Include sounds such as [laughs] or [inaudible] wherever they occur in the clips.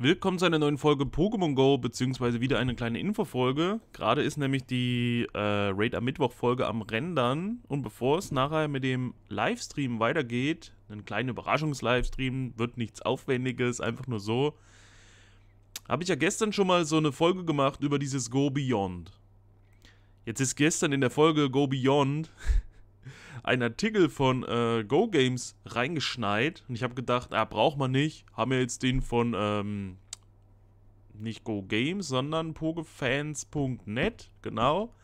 Willkommen zu einer neuen Folge Pokémon Go, beziehungsweise wieder eine kleine Infofolge. Gerade ist nämlich die äh, Raid am Mittwoch-Folge am Rendern. Und bevor es nachher mit dem Livestream weitergeht, einen kleinen Überraschungs-Livestream, wird nichts Aufwendiges, einfach nur so, habe ich ja gestern schon mal so eine Folge gemacht über dieses Go Beyond. Jetzt ist gestern in der Folge Go Beyond einen Artikel von äh, Go Games reingeschneit und ich habe gedacht, ah, braucht man nicht. Haben wir jetzt den von ähm, nicht Go Games, sondern pogefans.net, genau.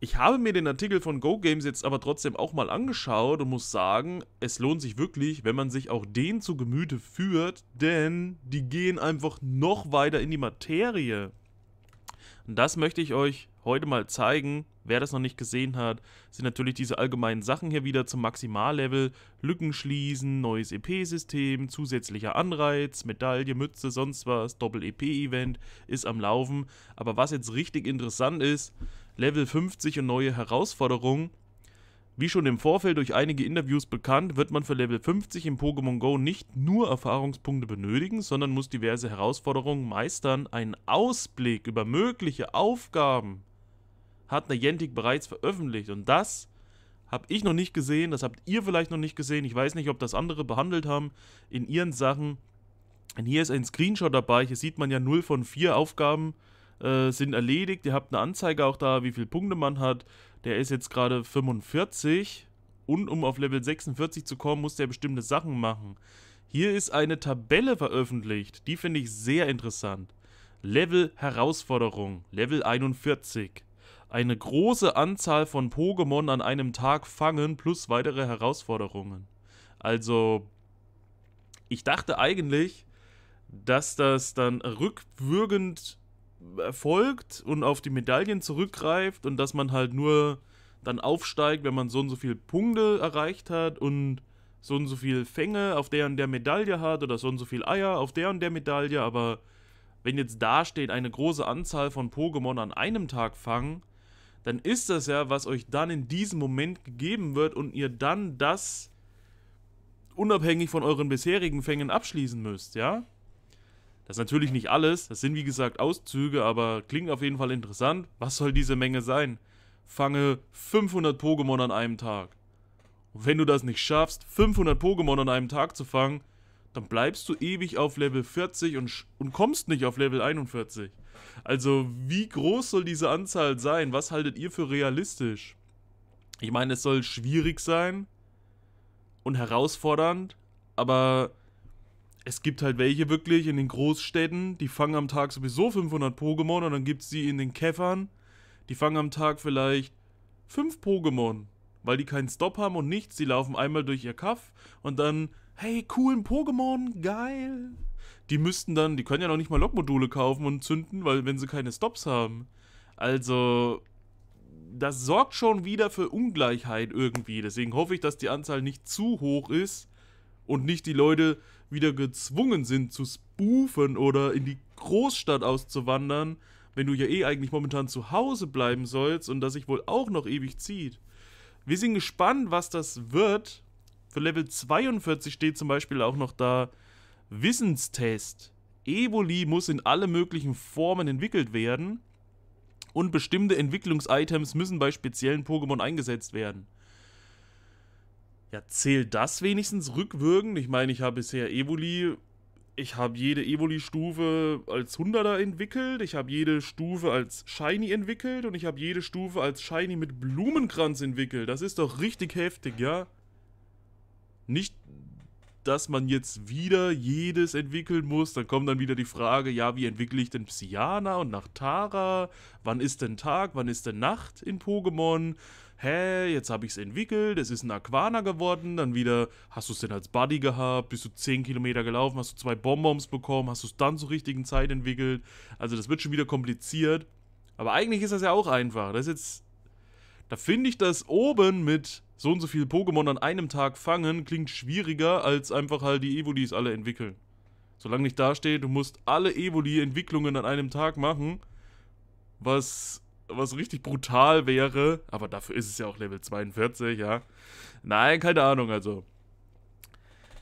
Ich habe mir den Artikel von Go Games jetzt aber trotzdem auch mal angeschaut und muss sagen, es lohnt sich wirklich, wenn man sich auch den zu Gemüte führt, denn die gehen einfach noch weiter in die Materie. Und das möchte ich euch heute mal zeigen, Wer das noch nicht gesehen hat, sind natürlich diese allgemeinen Sachen hier wieder zum Maximallevel. Lücken schließen, neues EP-System, zusätzlicher Anreiz, Medaille, Mütze, sonst was, Doppel-EP-Event ist am Laufen. Aber was jetzt richtig interessant ist, Level 50 und neue Herausforderungen. Wie schon im Vorfeld durch einige Interviews bekannt, wird man für Level 50 im Pokémon Go nicht nur Erfahrungspunkte benötigen, sondern muss diverse Herausforderungen meistern, Ein Ausblick über mögliche Aufgaben hat Niantic bereits veröffentlicht. Und das habe ich noch nicht gesehen, das habt ihr vielleicht noch nicht gesehen. Ich weiß nicht, ob das andere behandelt haben in ihren Sachen. Und hier ist ein Screenshot dabei. Hier sieht man ja 0 von 4 Aufgaben äh, sind erledigt. Ihr habt eine Anzeige auch da, wie viele Punkte man hat. Der ist jetzt gerade 45. Und um auf Level 46 zu kommen, muss der bestimmte Sachen machen. Hier ist eine Tabelle veröffentlicht. Die finde ich sehr interessant. Level Herausforderung, Level 41 eine große Anzahl von Pokémon an einem Tag fangen plus weitere Herausforderungen. Also, ich dachte eigentlich, dass das dann rückwirkend erfolgt äh, und auf die Medaillen zurückgreift und dass man halt nur dann aufsteigt, wenn man so und so viele Punkte erreicht hat und so und so viele Fänge auf der und der Medaille hat oder so und so viele Eier auf der und der Medaille, aber wenn jetzt da steht, eine große Anzahl von Pokémon an einem Tag fangen, dann ist das ja, was euch dann in diesem Moment gegeben wird und ihr dann das unabhängig von euren bisherigen Fängen abschließen müsst, ja? Das ist natürlich nicht alles, das sind wie gesagt Auszüge, aber klingt auf jeden Fall interessant. Was soll diese Menge sein? Fange 500 Pokémon an einem Tag. Und wenn du das nicht schaffst, 500 Pokémon an einem Tag zu fangen, dann bleibst du ewig auf Level 40 und, und kommst nicht auf Level 41. Also wie groß soll diese Anzahl sein? Was haltet ihr für realistisch? Ich meine, es soll schwierig sein und herausfordernd, aber es gibt halt welche wirklich in den Großstädten, die fangen am Tag sowieso 500 Pokémon und dann gibt es die in den Käffern, die fangen am Tag vielleicht 5 Pokémon, weil die keinen Stop haben und nichts, die laufen einmal durch ihr Kaff und dann, hey, coolen Pokémon, geil die müssten dann, die können ja noch nicht mal Lokmodule kaufen und zünden, weil wenn sie keine Stops haben. Also, das sorgt schon wieder für Ungleichheit irgendwie. Deswegen hoffe ich, dass die Anzahl nicht zu hoch ist und nicht die Leute wieder gezwungen sind zu spoofen oder in die Großstadt auszuwandern, wenn du ja eh eigentlich momentan zu Hause bleiben sollst und das sich wohl auch noch ewig zieht. Wir sind gespannt, was das wird. Für Level 42 steht zum Beispiel auch noch da, Wissenstest. Evoli muss in alle möglichen Formen entwickelt werden und bestimmte Entwicklungs-Items müssen bei speziellen Pokémon eingesetzt werden. Ja, zählt das wenigstens rückwirkend? Ich meine, ich habe bisher Evoli, ich habe jede Evoli-Stufe als 100er entwickelt, ich habe jede Stufe als Shiny entwickelt und ich habe jede Stufe als Shiny mit Blumenkranz entwickelt. Das ist doch richtig heftig, ja? Nicht dass man jetzt wieder jedes entwickeln muss. Dann kommt dann wieder die Frage, ja, wie entwickle ich denn Psyana und nach Tara? Wann ist denn Tag, wann ist denn Nacht in Pokémon? Hä, jetzt habe ich es entwickelt, es ist ein Aquana geworden, dann wieder, hast du es denn als Buddy gehabt, bist du 10 Kilometer gelaufen, hast du zwei Bonbons bekommen, hast du es dann zur richtigen Zeit entwickelt. Also das wird schon wieder kompliziert. Aber eigentlich ist das ja auch einfach. Das ist jetzt, da finde ich das oben mit so und so viele Pokémon an einem Tag fangen, klingt schwieriger, als einfach halt die Evolis alle entwickeln. Solange nicht dasteht, du musst alle Evoli-Entwicklungen an einem Tag machen, was, was richtig brutal wäre, aber dafür ist es ja auch Level 42, ja. Nein, keine Ahnung, also.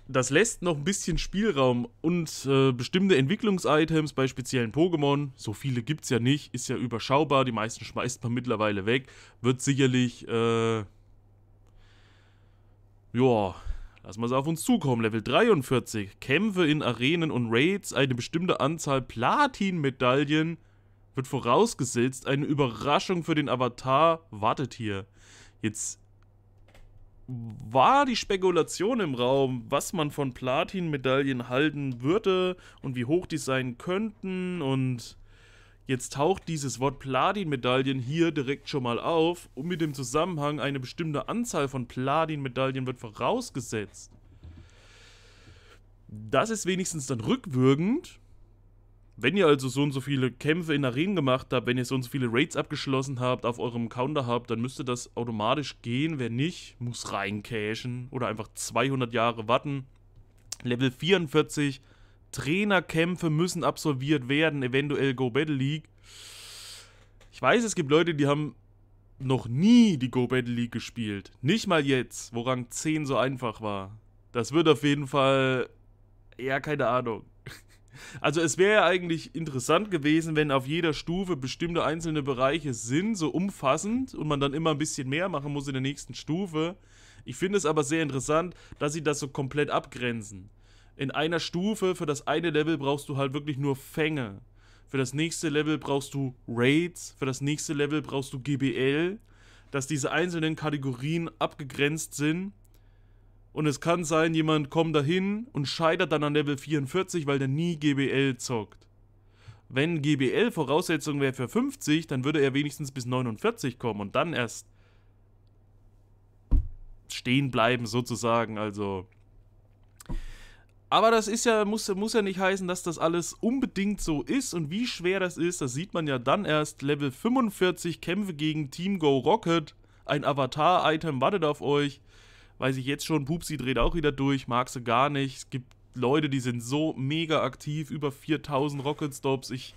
Das lässt noch ein bisschen Spielraum und äh, bestimmte Entwicklungs-Items bei speziellen Pokémon, so viele gibt's ja nicht, ist ja überschaubar, die meisten schmeißt man mittlerweile weg, wird sicherlich äh, Joa, lassen wir es auf uns zukommen. Level 43. Kämpfe in Arenen und Raids. Eine bestimmte Anzahl Platin-Medaillen wird vorausgesetzt. Eine Überraschung für den Avatar wartet hier. Jetzt war die Spekulation im Raum, was man von Platin-Medaillen halten würde und wie hoch die sein könnten und Jetzt taucht dieses Wort Platin-Medaillen hier direkt schon mal auf und mit dem Zusammenhang eine bestimmte Anzahl von Platin-Medaillen wird vorausgesetzt. Das ist wenigstens dann rückwirkend. Wenn ihr also so und so viele Kämpfe in Arenen gemacht habt, wenn ihr so und so viele Raids abgeschlossen habt, auf eurem Counter habt, dann müsste das automatisch gehen. Wer nicht, muss reincashen oder einfach 200 Jahre warten. Level 44 Trainerkämpfe müssen absolviert werden, eventuell Go Battle League. Ich weiß, es gibt Leute, die haben noch nie die Go Battle League gespielt. Nicht mal jetzt, wo Rang 10 so einfach war. Das wird auf jeden Fall... Ja, keine Ahnung. [laughs] Also es wäre ja eigentlich interessant gewesen, wenn auf jeder Stufe bestimmte einzelne Bereiche sind, so umfassend und man dann immer ein bisschen mehr machen muss in der nächsten Stufe. Ich finde es aber sehr interessant, dass sie das so komplett abgrenzen in einer Stufe, für das eine Level brauchst du halt wirklich nur Fänge. Für das nächste Level brauchst du Raids, für das nächste Level brauchst du GBL, dass diese einzelnen Kategorien abgegrenzt sind. Und es kann sein, jemand kommt dahin und scheitert dann an Level 44, weil der nie GBL zockt. Wenn GBL Voraussetzung wäre für 50, dann würde er wenigstens bis 49 kommen und dann erst stehen bleiben sozusagen. Also aber das ist ja, muss, muss ja nicht heißen, dass das alles unbedingt so ist. Und wie schwer das ist, das sieht man ja dann erst. Level 45 Kämpfe gegen Team Go Rocket. Ein Avatar-Item wartet auf euch. Weiß ich jetzt schon, Pupsi dreht auch wieder durch, mag sie gar nicht. Es gibt Leute, die sind so mega aktiv, über 4000 Rocket Stops. Ich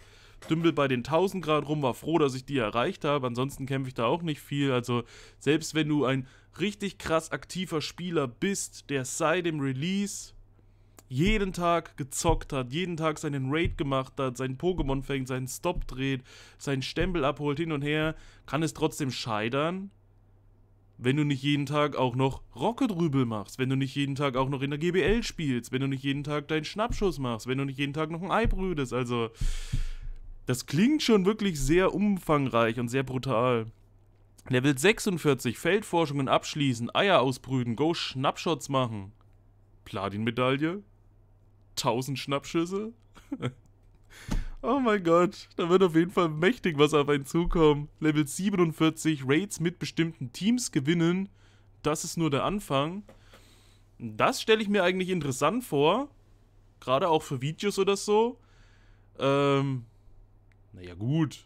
dümpel bei den 1000 Grad rum, war froh, dass ich die erreicht habe. Ansonsten kämpfe ich da auch nicht viel. Also, selbst wenn du ein richtig krass aktiver Spieler bist, der seit dem Release jeden Tag gezockt hat, jeden Tag seinen Raid gemacht hat, seinen Pokémon fängt, seinen Stop dreht, seinen Stempel abholt hin und her, kann es trotzdem scheitern, wenn du nicht jeden Tag auch noch Rocketrübel machst, wenn du nicht jeden Tag auch noch in der GBL spielst, wenn du nicht jeden Tag deinen Schnappschuss machst, wenn du nicht jeden Tag noch ein Ei brütest. Also, das klingt schon wirklich sehr umfangreich und sehr brutal. Level 46, Feldforschungen abschließen, Eier ausbrüten, Go Schnappshots machen. Platin-Medaille? 1000 Schnappschüsse. [laughs] oh mein Gott, da wird auf jeden Fall mächtig was auf einen zukommen. Level 47, Raids mit bestimmten Teams gewinnen. Das ist nur der Anfang. Das stelle ich mir eigentlich interessant vor. Gerade auch für Videos oder so. Ähm, naja gut.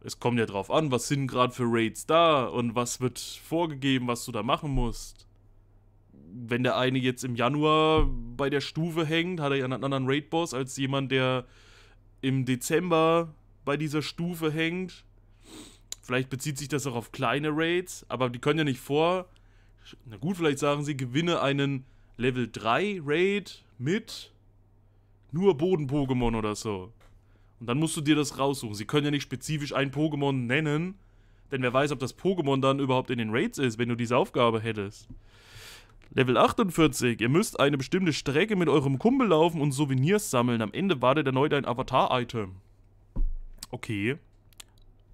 Es kommt ja drauf an, was sind gerade für Raids da und was wird vorgegeben, was du da machen musst wenn der eine jetzt im Januar bei der Stufe hängt, hat er ja einen anderen Raid-Boss als jemand, der im Dezember bei dieser Stufe hängt. Vielleicht bezieht sich das auch auf kleine Raids, aber die können ja nicht vor. Na gut, vielleicht sagen sie, gewinne einen Level 3 Raid mit nur Boden-Pokémon oder so. Und dann musst du dir das raussuchen. Sie können ja nicht spezifisch ein Pokémon nennen, denn wer weiß, ob das Pokémon dann überhaupt in den Raids ist, wenn du diese Aufgabe hättest. Level 48. Ihr müsst eine bestimmte Strecke mit eurem Kumpel laufen und Souvenirs sammeln. Am Ende wartet erneut ein Avatar-Item. Okay.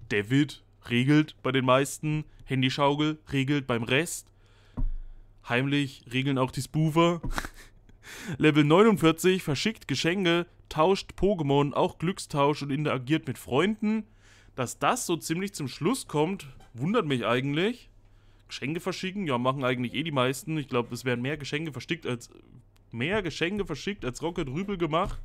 David regelt bei den meisten. Handyschaukel regelt beim Rest. Heimlich regeln auch die Spoofer. [laughs] Level 49 verschickt Geschenke, tauscht Pokémon, auch Glückstausch und interagiert mit Freunden. Dass das so ziemlich zum Schluss kommt, wundert mich eigentlich. Geschenke verschicken, ja, machen eigentlich eh die meisten. Ich glaube, es werden mehr Geschenke verschickt als mehr Geschenke verschickt als Rocket Rübel gemacht.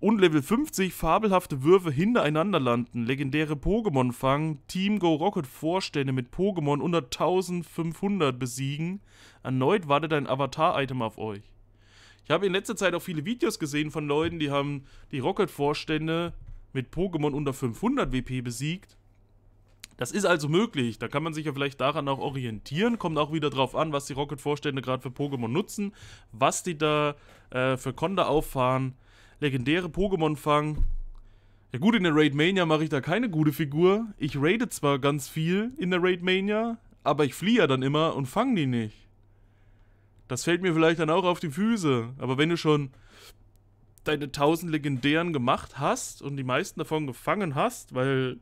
Und Level 50, fabelhafte Würfe hintereinander landen, legendäre Pokémon fangen, Team Go Rocket Vorstände mit Pokémon unter 1500 besiegen. Erneut wartet ein Avatar-Item auf euch. Ich habe in letzter Zeit auch viele Videos gesehen von Leuten, die haben die Rocket Vorstände mit Pokémon unter 500 WP besiegt. Das ist also möglich. Da kann man sich ja vielleicht daran auch orientieren. Kommt auch wieder drauf an, was die Rocket-Vorstände gerade für Pokémon nutzen, was die da äh, für Konda auffahren. Legendäre Pokémon fangen. Ja gut, in der Raid Mania mache ich da keine gute Figur. Ich raide zwar ganz viel in der Raid Mania, aber ich fliehe ja dann immer und fange die nicht. Das fällt mir vielleicht dann auch auf die Füße. Aber wenn du schon deine 1000 Legendären gemacht hast und die meisten davon gefangen hast, weil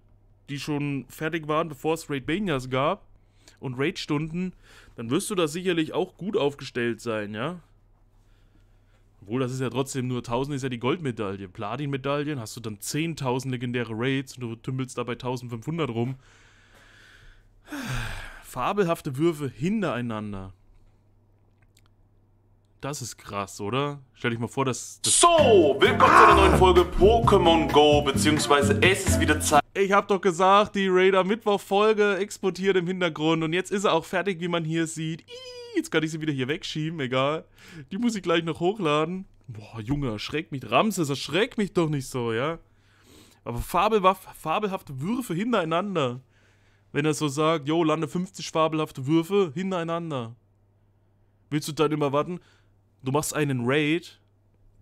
die schon fertig waren, bevor es Raid Banias gab und Raid-Stunden, dann wirst du da sicherlich auch gut aufgestellt sein, ja? Obwohl, das ist ja trotzdem nur 1000 ist ja die Goldmedaille. Platin-Medaillen hast du dann 10.000 legendäre Raids und du tümmelst dabei 1500 rum. [sighs] Fabelhafte Würfe hintereinander. Das ist krass, oder? Stell dich mal vor, dass. dass so, willkommen ah. zu einer neuen Folge Pokémon Go, beziehungsweise es ist wieder Zeit. Ich hab doch gesagt, die Raider Mittwoch-Folge exportiert im Hintergrund und jetzt ist er auch fertig, wie man hier sieht. Ii, jetzt kann ich sie wieder hier wegschieben, egal. Die muss ich gleich noch hochladen. Boah, Junge, erschreckt mich. Ramses, erschreckt mich doch nicht so, ja? Aber fabelhaft, fabelhafte Würfe hintereinander. Wenn er so sagt, yo, lande 50 fabelhafte Würfe hintereinander. Willst du dann immer warten? du machst einen Raid,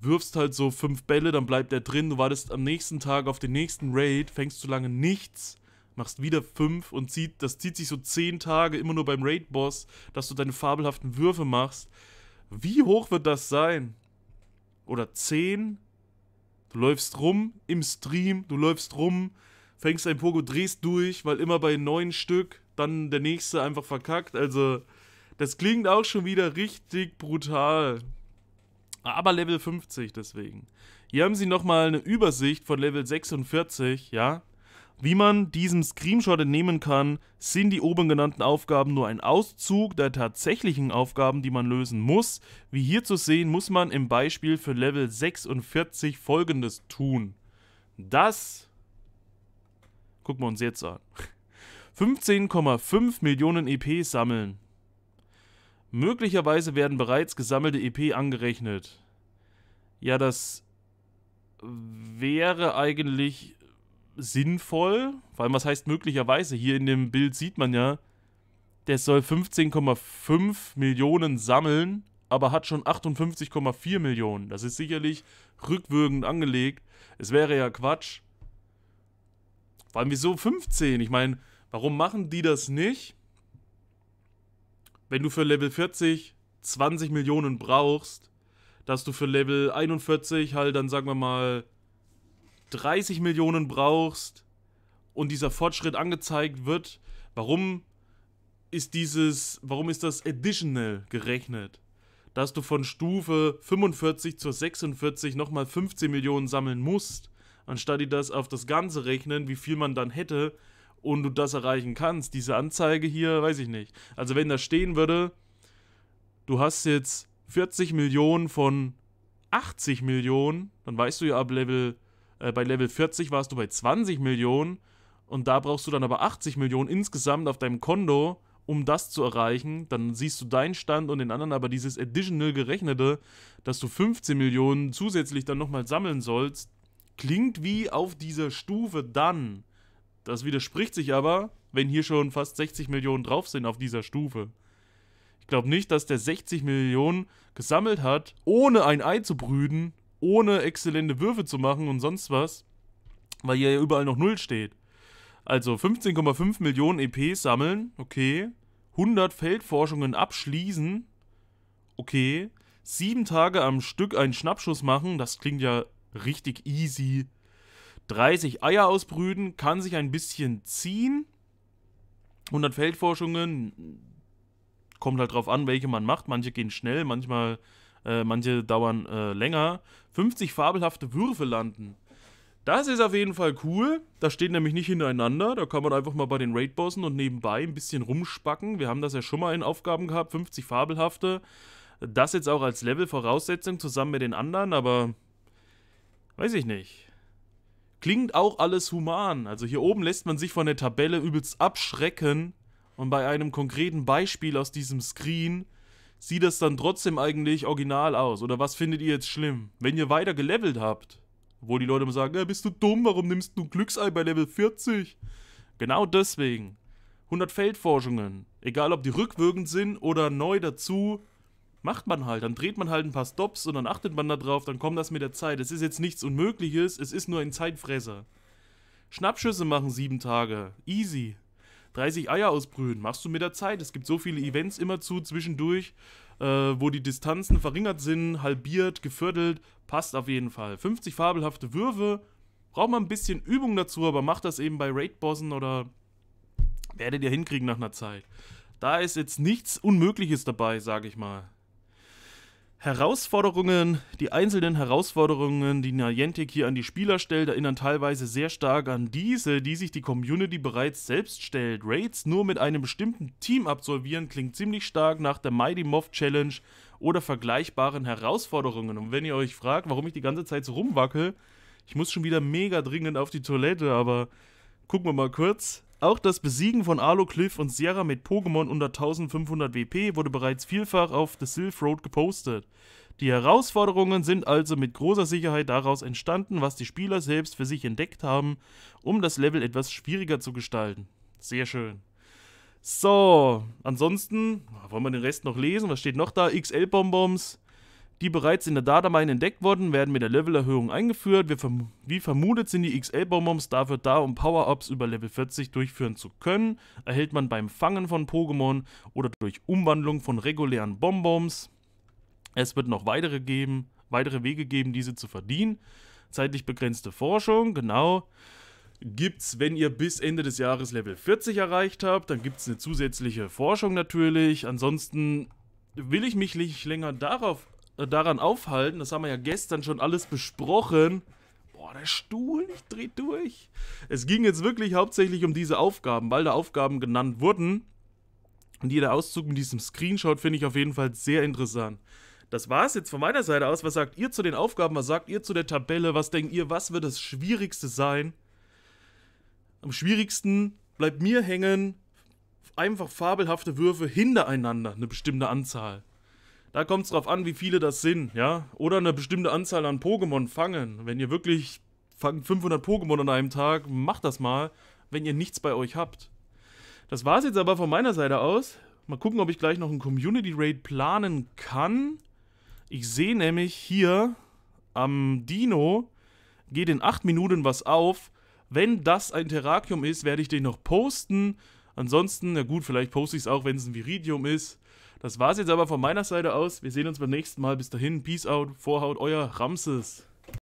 wirfst halt so fünf Bälle, dann bleibt er drin, du wartest am nächsten Tag auf den nächsten Raid, fängst zu lange nichts, machst wieder fünf und zieht, das zieht sich so zehn Tage immer nur beim Raid-Boss, dass du deine fabelhaften Würfe machst. Wie hoch wird das sein? Oder zehn? Du läufst rum im Stream, du läufst rum, fängst ein Pogo, drehst durch, weil immer bei neun Stück, dann der nächste einfach verkackt, also das klingt auch schon wieder richtig brutal. Aber Level 50 deswegen. Hier haben sie nochmal eine Übersicht von Level 46, ja. Wie man diesem Screenshot entnehmen kann, sind die oben genannten Aufgaben nur ein Auszug der tatsächlichen Aufgaben, die man lösen muss. Wie hier zu sehen, muss man im Beispiel für Level 46 folgendes tun. Das gucken wir uns jetzt an. 15,5 Millionen EP sammeln. Möglicherweise werden bereits gesammelte EP angerechnet. Ja, das wäre eigentlich sinnvoll. Vor allem, was heißt möglicherweise? Hier in dem Bild sieht man ja, der soll 15,5 Millionen sammeln, aber hat schon 58,4 Millionen. Das ist sicherlich rückwirkend angelegt. Es wäre ja Quatsch. Vor allem, wieso 15? Ich meine, warum machen die das nicht? wenn du für Level 40 20 Millionen brauchst, dass du für Level 41 halt dann sagen wir mal 30 Millionen brauchst und dieser Fortschritt angezeigt wird, warum ist dieses, warum ist das additional gerechnet? Dass du von Stufe 45 zur 46 nochmal 15 Millionen sammeln musst, anstatt die das auf das Ganze rechnen, wie viel man dann hätte, und du das erreichen kannst. Diese Anzeige hier, weiß ich nicht. Also wenn da stehen würde, du hast jetzt 40 Millionen von 80 Millionen, dann weißt du ja ab Level, äh, bei Level 40 warst du bei 20 Millionen und da brauchst du dann aber 80 Millionen insgesamt auf deinem Konto, um das zu erreichen. Dann siehst du deinen Stand und den anderen, aber dieses additional gerechnete, dass du 15 Millionen zusätzlich dann nochmal sammeln sollst, klingt wie auf dieser Stufe dann das widerspricht sich aber, wenn hier schon fast 60 Millionen drauf sind auf dieser Stufe. Ich glaube nicht, dass der 60 Millionen gesammelt hat, ohne ein Ei zu brüten, ohne exzellente Würfe zu machen und sonst was, weil hier ja überall noch Null steht. Also 15,5 Millionen EP sammeln, okay. 100 Feldforschungen abschließen, okay. Sieben Tage am Stück einen Schnappschuss machen, das klingt ja richtig easy. 30 Eier ausbrüten, kann sich ein bisschen ziehen. 100 Feldforschungen, kommt halt drauf an, welche man macht. Manche gehen schnell, manchmal, äh, manche dauern äh, länger. 50 fabelhafte Würfe landen. Das ist auf jeden Fall cool. Da steht nämlich nicht hintereinander. Da kann man einfach mal bei den Raid-Bossen und nebenbei ein bisschen rumspacken. Wir haben das ja schon mal in Aufgaben gehabt, 50 fabelhafte. Das jetzt auch als Level-Voraussetzung zusammen mit den anderen, aber weiß ich nicht. Klingt auch alles human. Also hier oben lässt man sich von der Tabelle übelst abschrecken. Und bei einem konkreten Beispiel aus diesem Screen sieht das dann trotzdem eigentlich original aus. Oder was findet ihr jetzt schlimm? Wenn ihr weiter gelevelt habt, wo die Leute immer sagen, ja, äh, bist du dumm, warum nimmst du ein Glücksei bei Level 40? Genau deswegen. 100 Feldforschungen, egal ob die rückwirkend sind oder neu dazu, macht man halt. Dann dreht man halt ein paar Stops und dann achtet man da drauf, dann kommt das mit der Zeit. Es ist jetzt nichts Unmögliches, es ist nur ein Zeitfresser. Schnappschüsse machen sieben Tage. Easy. 30 Eier ausbrühen, machst du mit der Zeit. Es gibt so viele Events immerzu zwischendurch, äh, wo die Distanzen verringert sind, halbiert, geviertelt. Passt auf jeden Fall. 50 fabelhafte Würfe. Braucht man ein bisschen Übung dazu, aber macht das eben bei Raid-Bossen oder werdet ihr hinkriegen nach einer Zeit. Da ist jetzt nichts Unmögliches dabei, sage ich mal. Herausforderungen, die einzelnen Herausforderungen, die Niantic hier an die Spieler stellt, erinnern teilweise sehr stark an diese, die sich die Community bereits selbst stellt. Raids nur mit einem bestimmten Team absolvieren klingt ziemlich stark nach der Mighty Moth Challenge oder vergleichbaren Herausforderungen. Und wenn ihr euch fragt, warum ich die ganze Zeit so rumwackel, ich muss schon wieder mega dringend auf die Toilette, aber gucken wir mal kurz. Auch das Besiegen von Alocliff und Sierra mit Pokémon unter 1500 WP wurde bereits vielfach auf The Sylph Road gepostet. Die Herausforderungen sind also mit großer Sicherheit daraus entstanden, was die Spieler selbst für sich entdeckt haben, um das Level etwas schwieriger zu gestalten. Sehr schön. So, ansonsten wollen wir den Rest noch lesen. Was steht noch da? XL-Bonbons, die bereits in der Datamine entdeckt wurden, werden mit der Levelerhöhung eingeführt. wie vermutet sind die XL-Bonbons dafür da, um Power-Ups über Level 40 durchführen zu können. Erhält man beim Fangen von Pokémon oder durch Umwandlung von regulären Bonbons. Es wird noch weitere, geben, weitere Wege geben, diese zu verdienen. Zeitlich begrenzte Forschung, genau gibt's, wenn ihr bis Ende des Jahres Level 40 erreicht habt, dann gibt es eine zusätzliche Forschung natürlich. Ansonsten will ich mich nicht länger darauf äh, daran aufhalten. Das haben wir ja gestern schon alles besprochen. Boah, der Stuhl, ich dreh durch. Es ging jetzt wirklich hauptsächlich um diese Aufgaben, weil da Aufgaben genannt wurden. Und jeder Auszug mit diesem Screenshot finde ich auf jeden Fall sehr interessant. Das war es jetzt von meiner Seite aus. Was sagt ihr zu den Aufgaben? Was sagt ihr zu der Tabelle? Was denkt ihr, was wird das Schwierigste sein? Am schwierigsten bleibt mir hängen, einfach fabelhafte Würfe hintereinander, eine bestimmte Anzahl. Da kommt es drauf an, wie viele das sind, ja. Oder eine bestimmte Anzahl an Pokémon fangen. Wenn ihr wirklich 500 Pokémon an einem Tag, macht das mal, wenn ihr nichts bei euch habt. Das war es jetzt aber von meiner Seite aus. Mal gucken, ob ich gleich noch einen Community Raid planen kann. Ich sehe nämlich hier am Dino geht in 8 Minuten was auf. Wenn das ein Terrakium ist, werde ich den noch posten. Ansonsten, na gut, vielleicht poste ich es auch, wenn es ein Viridium ist. Das war's jetzt aber von meiner Seite aus. Wir sehen uns beim nächsten Mal. Bis dahin, Peace out, Vorhaut, euer Ramses.